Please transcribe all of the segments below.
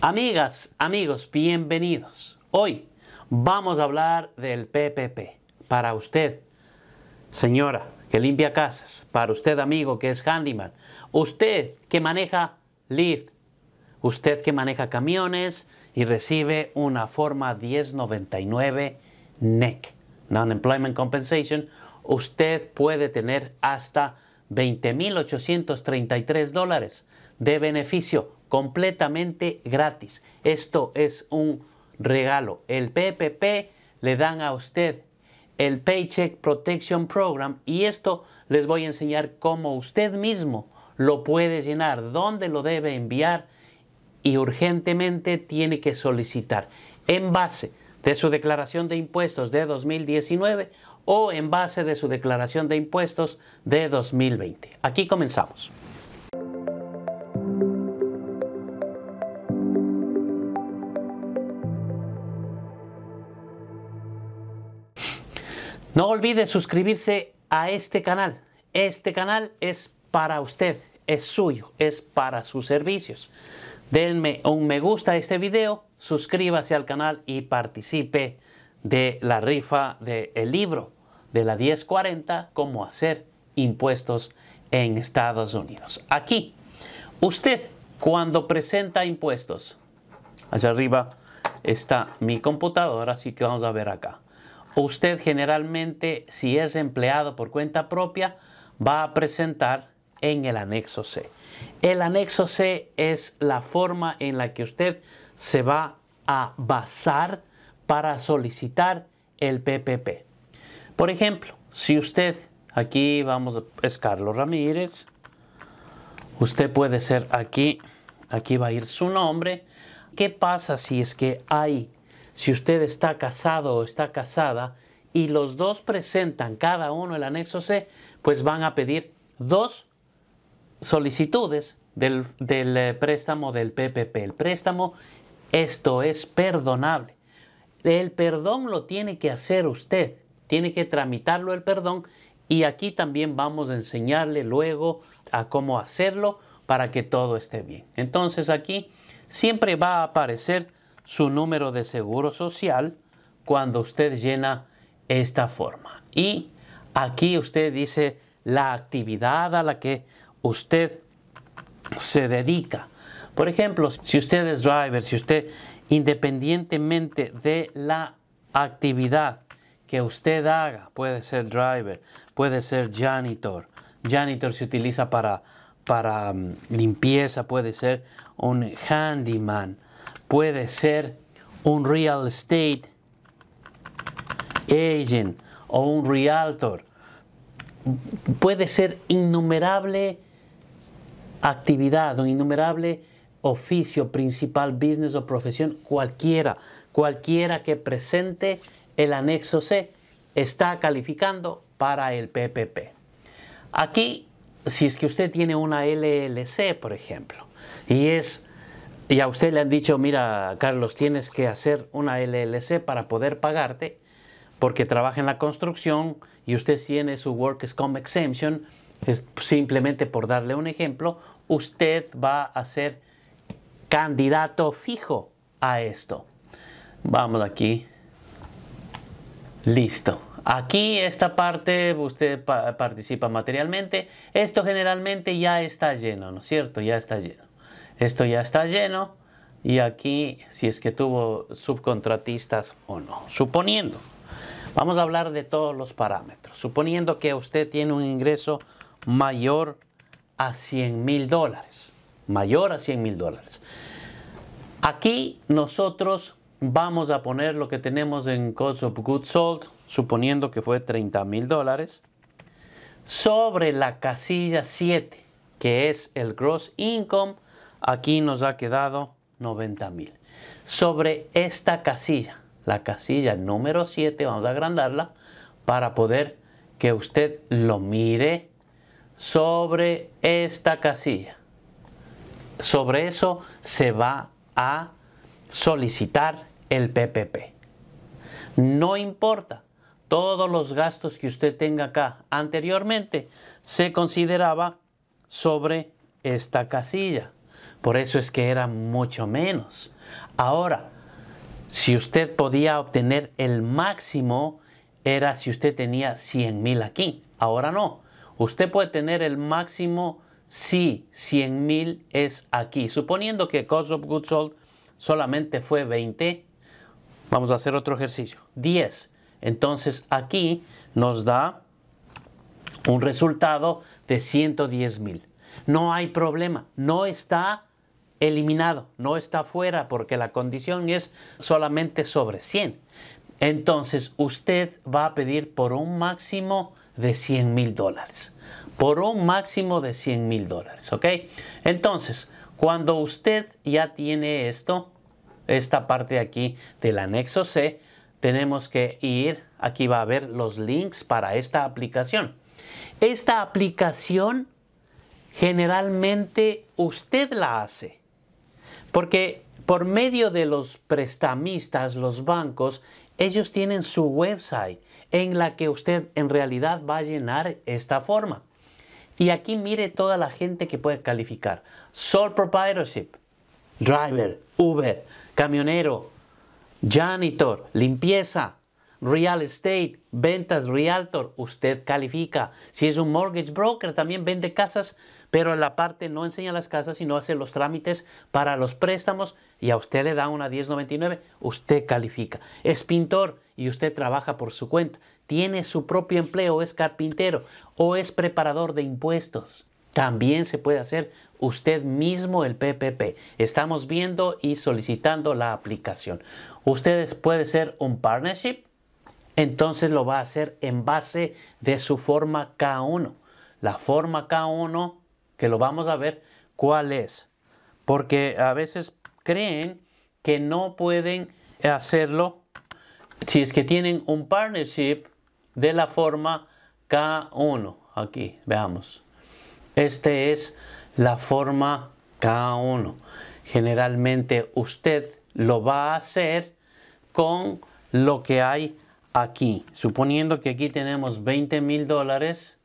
Amigas, amigos, bienvenidos. Hoy vamos a hablar del PPP. Para usted, señora que limpia casas, para usted, amigo que es handyman, usted que maneja lift, usted que maneja camiones y recibe una forma 1099 NEC, e Non-Employment Compensation, usted puede tener hasta 20.833 dólares de beneficio completamente gratis. Esto es un regalo. El PPP le dan a usted el Paycheck Protection Program y esto les voy a enseñar cómo usted mismo lo puede llenar, dónde lo debe enviar y urgentemente tiene que solicitar en base de su declaración de impuestos de 2019 o en base de su declaración de impuestos de 2020. Aquí comenzamos. No olvide suscribirse a este canal. Este canal es para usted, es suyo, es para sus servicios. Denme un me gusta a este video, suscríbase al canal y participe de la rifa del libro de la 1040, cómo hacer impuestos en Estados Unidos. Aquí, usted cuando presenta impuestos, allá arriba está mi computadora, así que vamos a ver acá usted generalmente, si es empleado por cuenta propia, va a presentar en el anexo C. El anexo C es la forma en la que usted se va a basar para solicitar el PPP. Por ejemplo, si usted, aquí vamos, es Carlos Ramírez, usted puede ser aquí, aquí va a ir su nombre. ¿Qué pasa si es que hay si usted está casado o está casada y los dos presentan cada uno el anexo C, pues van a pedir dos solicitudes del, eh, préstamo del PPP. El préstamo, esto es perdonable. El perdón lo tiene que hacer usted, tiene que tramitarlo el perdón y aquí también vamos a enseñarle luego a cómo hacerlo para que todo esté bien. Entonces aquí siempre va a aparecer su número de seguro social cuando usted llena esta forma. Y aquí usted dice la actividad a la que usted se dedica. Por ejemplo, si usted es driver, si usted independientemente de la actividad que usted haga, puede ser driver, puede ser janitor. Janitor se utiliza para, para mm, limpieza, puede ser un handyman, puede ser un real estate agent o un realtor. Puede ser innumerable actividad, o innumerable oficio principal, business o profesión, cualquiera, cualquiera que presente el anexo C está calificando para el PPP. Aquí, si es que usted tiene una LLC, por ejemplo, y es y a usted le han dicho, mira, Carlos, tienes que hacer una LLC para poder pagarte porque trabaja en la construcción y usted tiene su Workers' Exemption, es simplemente por darle un ejemplo, usted va a ser candidato fijo a esto. Vamos aquí. Listo. Aquí esta parte usted participa materialmente. Esto generalmente ya está lleno, ¿no es cierto? Ya está lleno. Esto ya está lleno y aquí si es que tuvo subcontratistas o no. Suponiendo, vamos a hablar de todos los parámetros. Suponiendo que usted tiene un ingreso mayor a $100,000, mil dólares. Mayor a 100 mil dólares. Aquí nosotros vamos a poner lo que tenemos en Cost of Goods Sold, suponiendo que fue $30,000, mil dólares, sobre la casilla 7, que es el Gross Income Aquí nos ha quedado 90 mil Sobre esta casilla, la casilla número 7, vamos a agrandarla para poder que usted lo mire sobre esta casilla. Sobre eso se va a solicitar el PPP. No importa, todos los gastos que usted tenga acá anteriormente se consideraba sobre esta casilla. Por eso es que era mucho menos. Ahora, si usted podía obtener el máximo, era si usted tenía 100 mil aquí. Ahora no. Usted puede tener el máximo si 100 mil es aquí. Suponiendo que cost of goods sold solamente fue 20, vamos a hacer otro ejercicio. 10. Entonces aquí nos da un resultado de 110 mil. No hay problema. No está eliminado, no está fuera porque la condición es solamente sobre 100. Entonces usted va a pedir por un máximo de 100 mil dólares. Por un máximo de 100 mil dólares, ¿ok? Entonces, cuando usted ya tiene esto, esta parte de aquí del anexo C, tenemos que ir, aquí va a haber los links para esta aplicación. Esta aplicación generalmente usted la hace. Porque por medio de los prestamistas, los bancos, ellos tienen su website en la que usted en realidad va a llenar esta forma. Y aquí mire toda la gente que puede calificar. Sole proprietorship, driver, Uber, camionero, janitor, limpieza, real estate, ventas, realtor, usted califica. Si es un mortgage broker, también vende casas pero la parte no enseña las casas, sino hace los trámites para los préstamos y a usted le da una 1099, usted califica. Es pintor y usted trabaja por su cuenta, tiene su propio empleo, es carpintero o es preparador de impuestos. También se puede hacer usted mismo el PPP. Estamos viendo y solicitando la aplicación. Ustedes puede ser un partnership, entonces lo va a hacer en base de su forma K1. La forma K1 que lo vamos a ver cuál es. Porque a veces creen que no pueden hacerlo si es que tienen un partnership de la forma K1. Aquí, veamos. Este es la forma K1. Generalmente usted lo va a hacer con lo que hay aquí. Suponiendo que aquí tenemos 20 mil dólares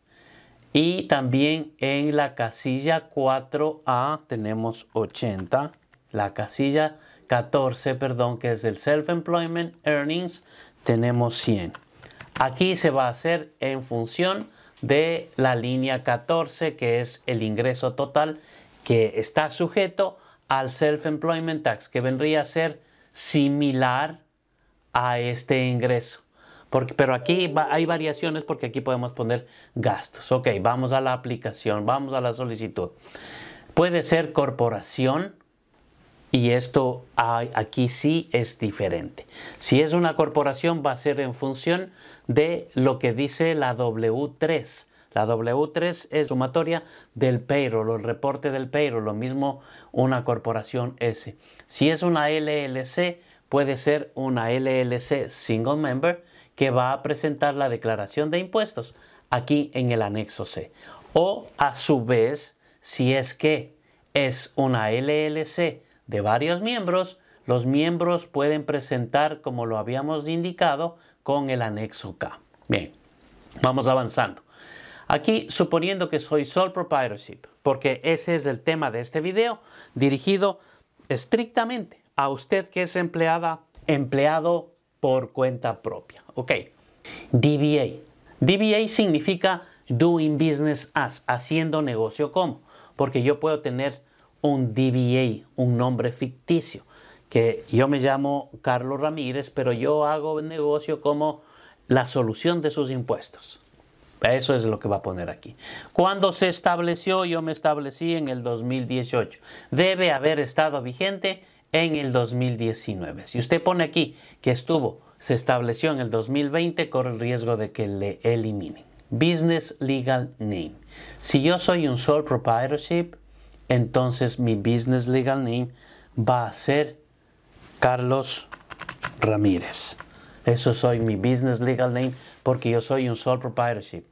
y también en la casilla 4A tenemos 80. La casilla 14, perdón, que es el Self-Employment Earnings, tenemos 100. Aquí se va a hacer en función de la línea 14, que es el ingreso total, que está sujeto al Self-Employment Tax, que vendría a ser similar a este ingreso pero aquí hay variaciones porque aquí podemos poner gastos. Ok, vamos a la aplicación, vamos a la solicitud. Puede ser corporación y esto aquí sí es diferente. Si es una corporación va a ser en función de lo que dice la W3. La W3 es sumatoria del payroll, el reporte del payroll, lo mismo una corporación S. Si es una LLC, puede ser una LLC single member que va a presentar la declaración de impuestos aquí en el anexo C. O a su vez, si es que es una LLC de varios miembros, los miembros pueden presentar, como lo habíamos indicado, con el anexo K. Bien, vamos avanzando. Aquí, suponiendo que soy sole proprietorship, porque ese es el tema de este video, dirigido estrictamente a usted que es empleada, empleado por cuenta propia. Ok, DBA. DBA significa Doing Business As, haciendo negocio como, porque yo puedo tener un DBA, un nombre ficticio, que yo me llamo Carlos Ramírez, pero yo hago negocio como la solución de sus impuestos. Eso es lo que va a poner aquí. Cuando se estableció, yo me establecí en el 2018. Debe haber estado vigente en el 2019. Si usted pone aquí que estuvo, se estableció en el 2020, corre el riesgo de que le eliminen. Business Legal Name. Si yo soy un sole proprietorship, entonces mi Business Legal Name va a ser Carlos Ramírez. Eso soy mi Business Legal Name porque yo soy un sole proprietorship.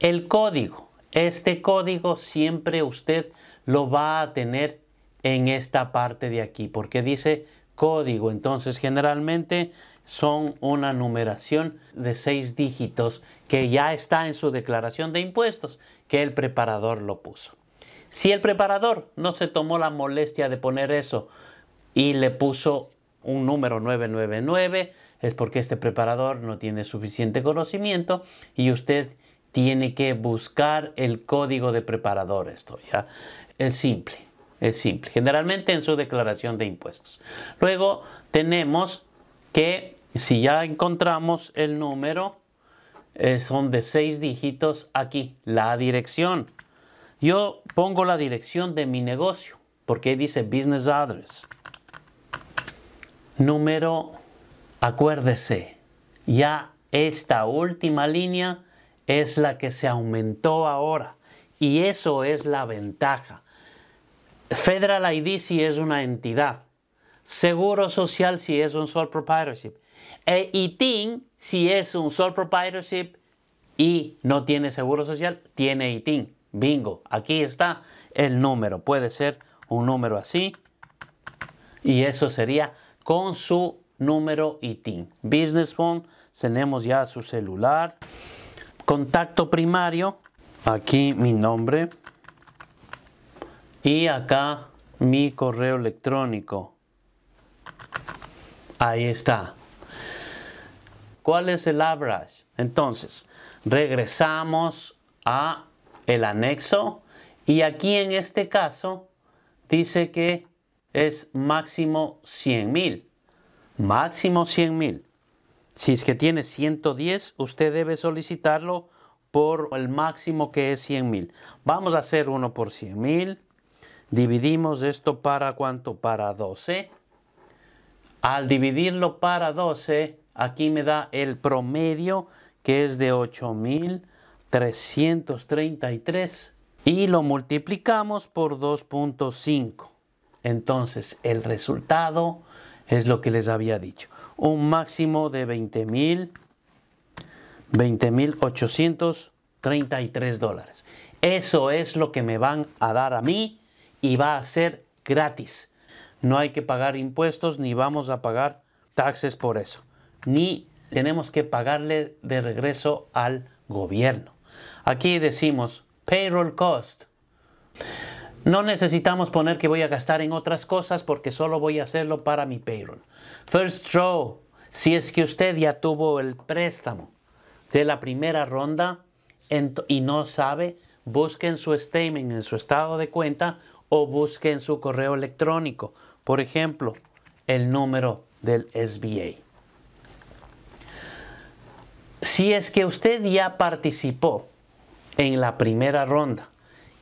El código. Este código siempre usted lo va a tener en esta parte de aquí, porque dice código. Entonces, generalmente son una numeración de seis dígitos que ya está en su declaración de impuestos, que el preparador lo puso. Si el preparador no se tomó la molestia de poner eso y le puso un número 999, es porque este preparador no tiene suficiente conocimiento y usted tiene que buscar el código de preparador. Esto ya es simple es simple, generalmente en su declaración de impuestos. Luego tenemos que si ya encontramos el número, eh, son de seis dígitos aquí, la dirección. Yo pongo la dirección de mi negocio, porque dice business address. Número, acuérdese, ya esta última línea es la que se aumentó ahora. Y eso es la ventaja. Federal ID si es una entidad. Seguro Social si es un sole proprietorship. E ITIN si es un sole proprietorship y no tiene seguro social, tiene ITIN. Bingo. Aquí está el número. Puede ser un número así. Y eso sería con su número ITIN. Business phone. Tenemos ya su celular. Contacto primario. Aquí mi nombre y acá mi correo electrónico. Ahí está. ¿Cuál es el average? Entonces, regresamos a el anexo y aquí en este caso dice que es máximo 100 mil. Máximo 100 mil. Si es que tiene 110, usted debe solicitarlo por el máximo que es 100 mil. Vamos a hacer uno por 100 mil. Dividimos esto para cuánto? Para 12. Al dividirlo para 12, aquí me da el promedio que es de 8,333 y lo multiplicamos por 2.5. Entonces, el resultado es lo que les había dicho. Un máximo de 20,833 dólares. Eso es lo que me van a dar a mí y va a ser gratis. No hay que pagar impuestos ni vamos a pagar taxes por eso. Ni tenemos que pagarle de regreso al gobierno. Aquí decimos payroll cost. No necesitamos poner que voy a gastar en otras cosas porque solo voy a hacerlo para mi payroll. First draw, si es que usted ya tuvo el préstamo de la primera ronda y no sabe, busque su statement, en su estado de cuenta o busque en su correo electrónico, por ejemplo, el número del SBA. Si es que usted ya participó en la primera ronda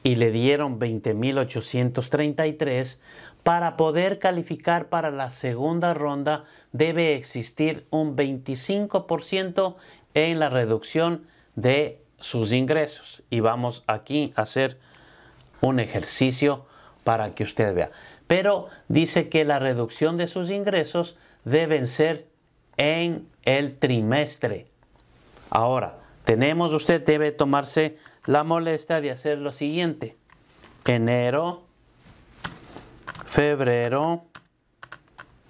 y le dieron 20.833, para poder calificar para la segunda ronda debe existir un 25% en la reducción de sus ingresos. Y vamos aquí a hacer un ejercicio para que usted vea. Pero dice que la reducción de sus ingresos deben ser en el trimestre. Ahora, tenemos, usted debe tomarse la molestia de hacer lo siguiente. Enero, febrero,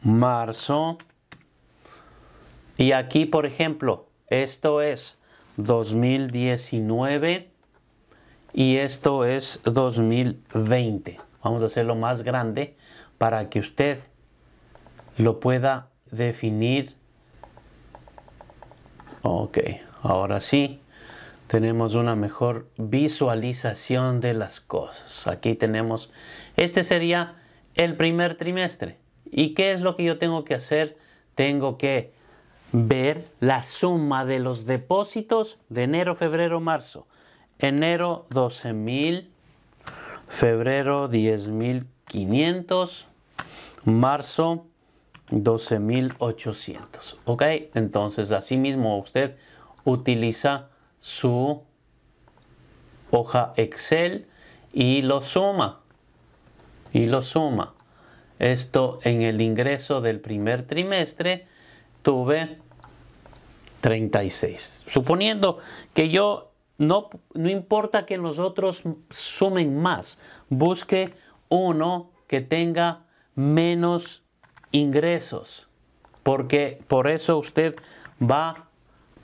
marzo. Y aquí, por ejemplo, esto es 2019 y esto es 2020. Vamos a hacerlo más grande para que usted lo pueda definir. Ok, ahora sí tenemos una mejor visualización de las cosas. Aquí tenemos, este sería el primer trimestre. ¿Y qué es lo que yo tengo que hacer? Tengo que ver la suma de los depósitos de enero, febrero, marzo. Enero 12,000 febrero 10.500, marzo 12.800. ¿Ok? Entonces, mismo usted utiliza su hoja Excel y lo suma. Y lo suma. Esto en el ingreso del primer trimestre tuve 36. Suponiendo que yo no, importa que nosotros sumen más, busque uno que tenga menos ingresos, porque por eso usted va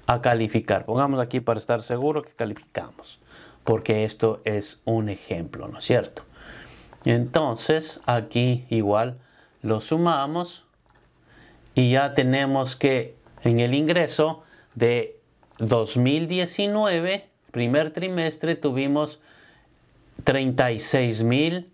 a calificar. Pongamos aquí para estar seguro que calificamos, porque esto es un ejemplo, ¿no es cierto? Entonces aquí igual lo sumamos y ya tenemos que en el ingreso de 2019 primer trimestre tuvimos 36 mil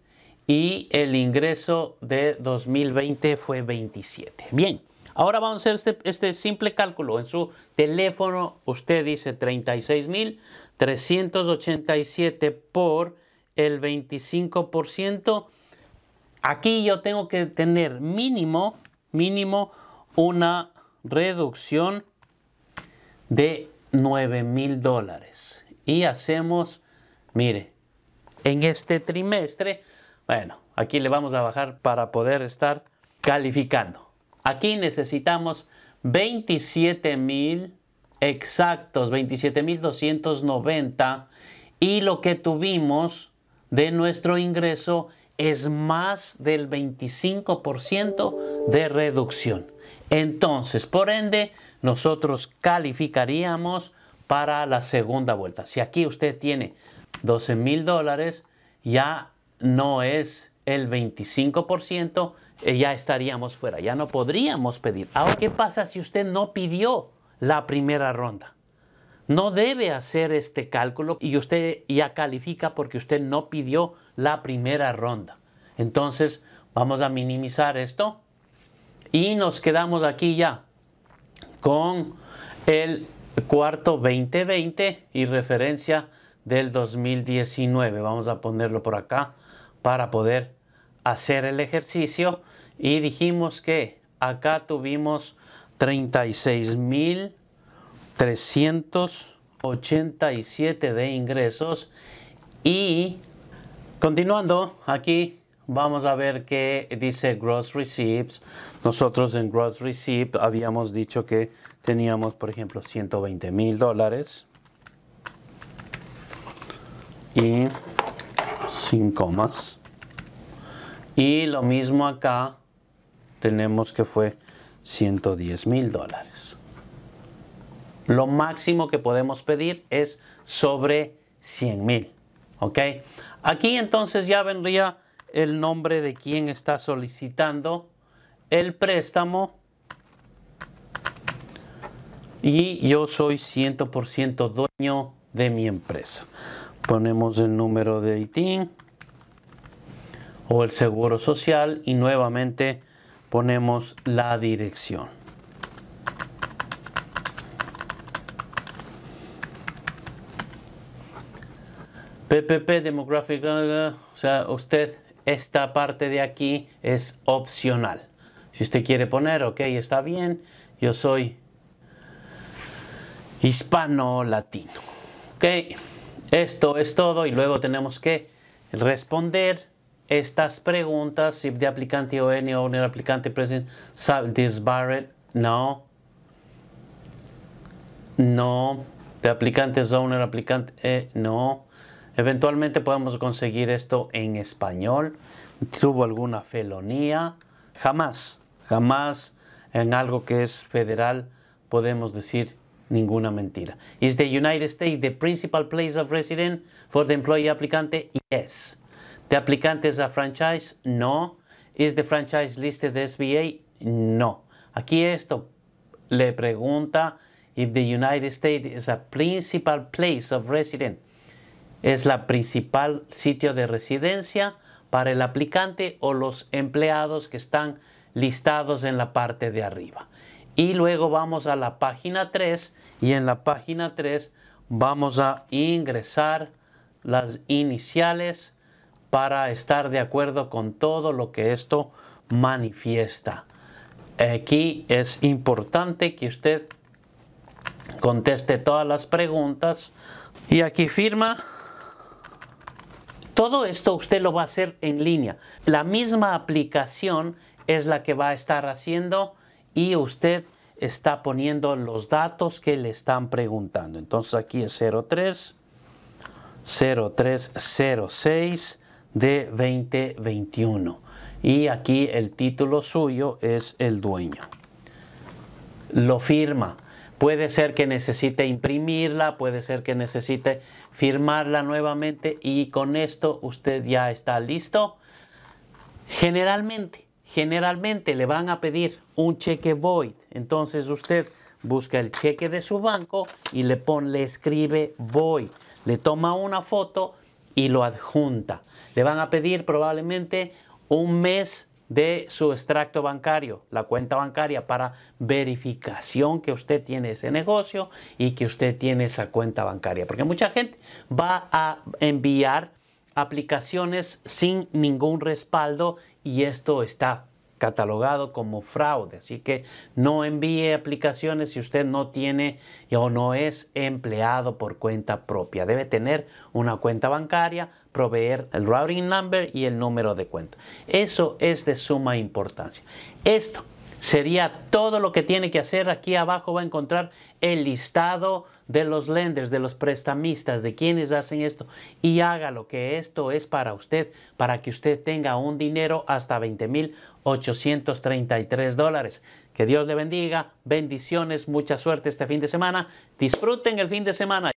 y el ingreso de 2020 fue 27. Bien, ahora vamos a hacer este, este, simple cálculo. En su teléfono usted dice 36 mil 387 por el 25%. Aquí yo tengo que tener mínimo, mínimo una reducción de 9 mil dólares y hacemos, mire, en este trimestre, bueno, aquí le vamos a bajar para poder estar calificando. Aquí necesitamos 27 mil exactos, 27.290 y lo que tuvimos de nuestro ingreso es más del 25% de reducción. Entonces, por ende, nosotros calificaríamos para la segunda vuelta. Si aquí usted tiene 12 mil dólares, ya no es el 25%, eh, ya estaríamos fuera, ya no podríamos pedir. Ahora, ¿qué pasa si usted no pidió la primera ronda? No debe hacer este cálculo y usted ya califica porque usted no pidió la primera ronda. Entonces, vamos a minimizar esto y nos quedamos aquí ya con el cuarto 2020 y referencia del 2019. Vamos a ponerlo por acá para poder hacer el ejercicio. Y dijimos que acá tuvimos 36,387 de ingresos. Y continuando aquí vamos a ver qué dice gross receipts. Nosotros en gross receipt habíamos dicho que teníamos, por ejemplo, 120 mil dólares y 5 comas. Y lo mismo acá tenemos que fue 110 mil dólares. Lo máximo que podemos pedir es sobre 100 mil. ¿Ok? Aquí entonces ya vendría el nombre de quien está solicitando el préstamo y yo soy 100% dueño de mi empresa. Ponemos el número de ITIN o el seguro social y nuevamente ponemos la dirección. PPP Demographic, o sea, usted esta parte de aquí es opcional. Si usted quiere poner, ok, está bien, yo soy hispano-latino. Ok, esto es todo y luego tenemos que responder estas preguntas. If de aplicante ON owner, owner present this barrel, no. No. de aplicante is owner, applicant, eh, no. Eventualmente podemos conseguir esto en español. ¿Tuvo alguna felonía? Jamás, jamás en algo que es federal podemos decir ninguna mentira. ¿Is the United States the principal place of residence for the employee applicant? Yes. ¿The applicant is a franchise? No. ¿Is the franchise listed SBA? No. Aquí esto le pregunta if the United States is a principal place of residence. Es la principal sitio de residencia para el aplicante o los empleados que están listados en la parte de arriba. Y luego vamos a la página 3 y en la página 3 vamos a ingresar las iniciales para estar de acuerdo con todo lo que esto manifiesta. Aquí es importante que usted conteste todas las preguntas y aquí firma todo esto usted lo va a hacer en línea. La misma aplicación es la que va a estar haciendo y usted está poniendo los datos que le están preguntando. Entonces aquí es 03 0306 de 2021 y aquí el título suyo es el dueño. Lo firma. Puede ser que necesite imprimirla, puede ser que necesite firmarla nuevamente y con esto usted ya está listo. Generalmente, generalmente le van a pedir un cheque void. Entonces usted busca el cheque de su banco y le pone, le escribe void. Le toma una foto y lo adjunta. Le van a pedir probablemente un mes de su extracto bancario, la cuenta bancaria para verificación que usted tiene ese negocio y que usted tiene esa cuenta bancaria. Porque mucha gente va a enviar aplicaciones sin ningún respaldo y esto está catalogado como fraude. Así que no envíe aplicaciones si usted no tiene o no es empleado por cuenta propia. Debe tener una cuenta bancaria, proveer el routing number y el número de cuenta. Eso es de suma importancia. Esto sería todo lo que tiene que hacer. Aquí abajo va a encontrar el listado de los lenders, de los prestamistas, de quienes hacen esto. Y haga lo que esto es para usted, para que usted tenga un dinero hasta 20 mil 833 dólares. Que Dios le bendiga, bendiciones, mucha suerte este fin de semana. Disfruten el fin de semana.